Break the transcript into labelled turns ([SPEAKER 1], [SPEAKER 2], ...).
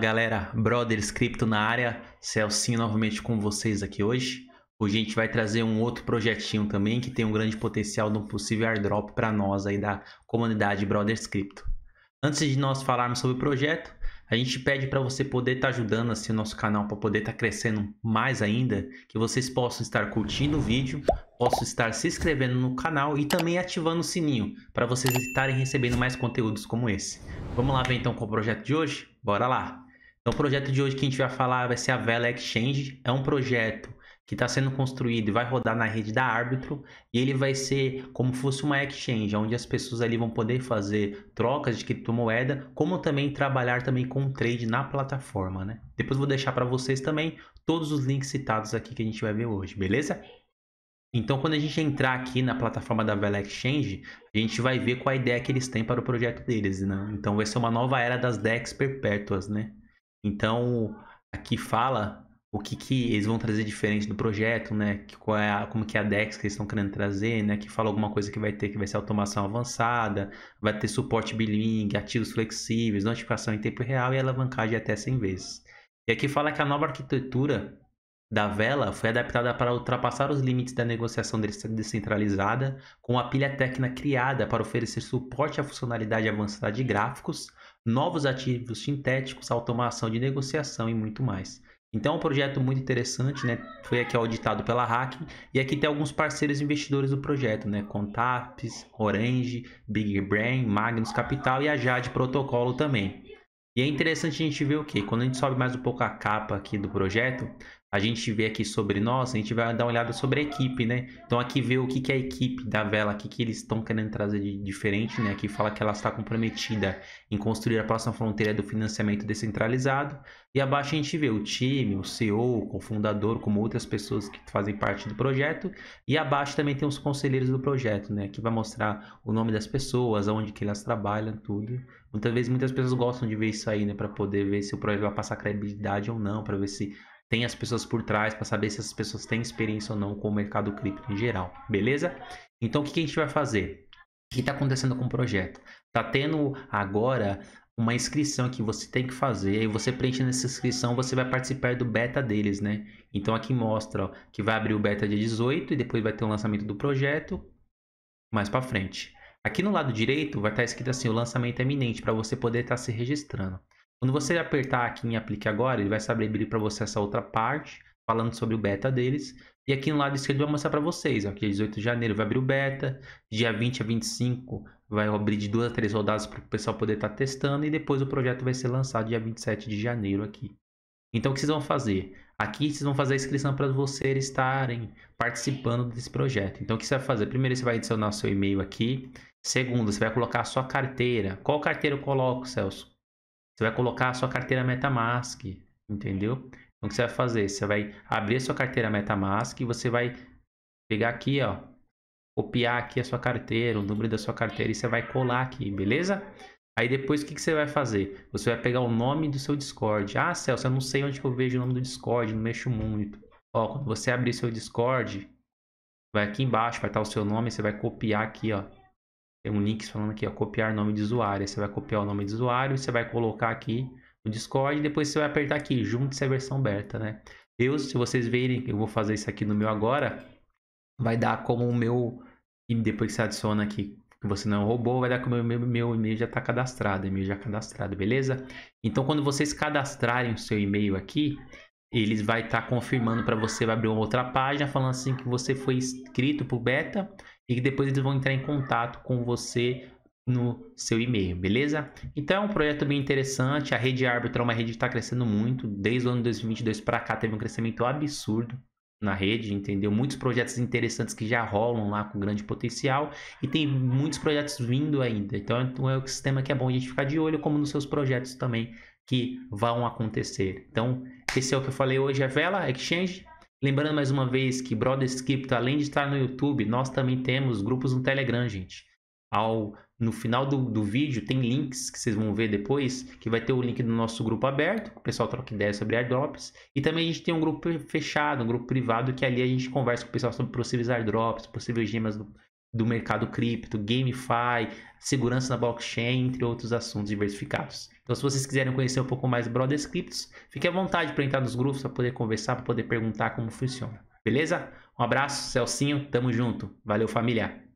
[SPEAKER 1] galera, Brothers Script na área, Celcinho novamente com vocês aqui hoje. Hoje a gente vai trazer um outro projetinho também que tem um grande potencial de um possível airdrop para nós aí da comunidade Brothers Script. Antes de nós falarmos sobre o projeto, a gente pede para você poder estar tá ajudando assim, o nosso canal para poder estar tá crescendo mais ainda, que vocês possam estar curtindo o vídeo, possam estar se inscrevendo no canal e também ativando o sininho para vocês estarem recebendo mais conteúdos como esse. Vamos lá ver então com o projeto de hoje? Bora lá! Então, o projeto de hoje que a gente vai falar vai ser a Vela Exchange. É um projeto que está sendo construído e vai rodar na rede da Árbitro. E ele vai ser como fosse uma exchange, onde as pessoas ali vão poder fazer trocas de criptomoeda, como também trabalhar também com trade na plataforma, né? Depois vou deixar para vocês também todos os links citados aqui que a gente vai ver hoje, beleza? Então, quando a gente entrar aqui na plataforma da Vela Exchange, a gente vai ver qual a ideia que eles têm para o projeto deles, né? Então, vai ser uma nova era das DEX perpétuas, né? Então, aqui fala o que, que eles vão trazer diferente do projeto, né? Qual é a, como que é a DEX que eles estão querendo trazer, né? Que fala alguma coisa que vai ter, que vai ser automação avançada, vai ter suporte billing, ativos flexíveis, notificação em tempo real e alavancagem até 100 vezes. E aqui fala que a nova arquitetura da vela foi adaptada para ultrapassar os limites da negociação descentralizada, com a pilha técnica criada para oferecer suporte à funcionalidade avançada de gráficos, novos ativos sintéticos, automação de negociação e muito mais. Então é um projeto muito interessante, né? Foi aqui auditado pela Hacking e aqui tem alguns parceiros investidores do projeto, né? Contaps, Orange, Big Brain, Magnus Capital e a Jade Protocolo também. E é interessante a gente ver o que? Quando a gente sobe mais um pouco a capa aqui do projeto, a gente vê aqui sobre nós, a gente vai dar uma olhada sobre a equipe, né? Então aqui vê o que, é a equipe da vela, o que, eles estão querendo trazer de diferente, né? Aqui fala que ela está comprometida em construir a próxima fronteira do financiamento descentralizado. E abaixo a gente vê o time, o CEO, o cofundador, como outras pessoas que fazem parte do projeto. E abaixo também tem os conselheiros do projeto, né? Que vai mostrar o nome das pessoas, onde que elas trabalham, tudo. Muitas vezes muitas pessoas gostam de ver isso aí, né? Para poder ver se o projeto vai passar credibilidade ou não, para ver se tem as pessoas por trás para saber se essas pessoas têm experiência ou não com o mercado cripto em geral, beleza? Então o que, que a gente vai fazer? O que está acontecendo com o projeto? Está tendo agora uma inscrição que você tem que fazer e você preenche nessa inscrição, você vai participar do beta deles, né? Então aqui mostra ó, que vai abrir o beta dia 18 e depois vai ter o um lançamento do projeto mais para frente. Aqui no lado direito vai estar tá escrito assim: o lançamento é iminente para você poder estar tá se registrando. Quando você apertar aqui em aplique agora, ele vai saber abrir para você essa outra parte, falando sobre o beta deles. E aqui no lado esquerdo vai mostrar para vocês, Aqui é 18 de janeiro vai abrir o beta, dia 20 a 25 vai abrir de duas a três rodadas para o pessoal poder estar tá testando e depois o projeto vai ser lançado dia 27 de janeiro aqui. Então o que vocês vão fazer? Aqui vocês vão fazer a inscrição para vocês estarem participando desse projeto. Então o que você vai fazer? Primeiro você vai adicionar o seu e-mail aqui. Segundo, você vai colocar a sua carteira. Qual carteira eu coloco, Celso? Você vai colocar a sua carteira MetaMask, entendeu? Então, o que você vai fazer? Você vai abrir a sua carteira MetaMask e você vai pegar aqui, ó, copiar aqui a sua carteira, o número da sua carteira e você vai colar aqui, beleza? Aí depois o que, que você vai fazer? Você vai pegar o nome do seu Discord. Ah, Celso, eu não sei onde que eu vejo o nome do Discord, não mexo muito. Ó, quando você abrir seu Discord, vai aqui embaixo, vai estar o seu nome, você vai copiar aqui, ó, tem um link falando aqui, ó, copiar nome de usuário. Você vai copiar o nome de usuário, você vai colocar aqui no Discord e depois você vai apertar aqui, junte-se à versão beta, né? Eu, se vocês verem, eu vou fazer isso aqui no meu agora, vai dar como o meu, e depois que você adiciona aqui, que você não roubou, vai dar como o meu, meu e-mail já está cadastrado, e-mail já cadastrado, beleza? Então, quando vocês cadastrarem o seu e-mail aqui, eles vai estar tá confirmando para você, vai abrir uma outra página falando assim que você foi inscrito para o beta e depois eles vão entrar em contato com você no seu e-mail, beleza? Então é um projeto bem interessante. A rede árbitro é uma rede que está crescendo muito. Desde o ano 2022 para cá teve um crescimento absurdo na rede, entendeu? Muitos projetos interessantes que já rolam lá com grande potencial e tem muitos projetos vindo ainda. Então é um sistema que é bom a gente ficar de olho, como nos seus projetos também que vão acontecer. Então esse é o que eu falei hoje, a é Vela Exchange Lembrando mais uma vez que Brothers Script, tá, além de estar no YouTube, nós também temos grupos no Telegram, gente. Ao, no final do, do vídeo tem links que vocês vão ver depois, que vai ter o link do nosso grupo aberto, o pessoal troca ideias sobre airdrops. E também a gente tem um grupo fechado, um grupo privado, que ali a gente conversa com o pessoal sobre possíveis airdrops, possíveis gemas do, do mercado cripto, GameFi, segurança na blockchain, entre outros assuntos diversificados. Então, se vocês quiserem conhecer um pouco mais Brothers Criptos, fique à vontade para entrar nos grupos, para poder conversar, para poder perguntar como funciona. Beleza? Um abraço, Celcinho, tamo junto. Valeu, família!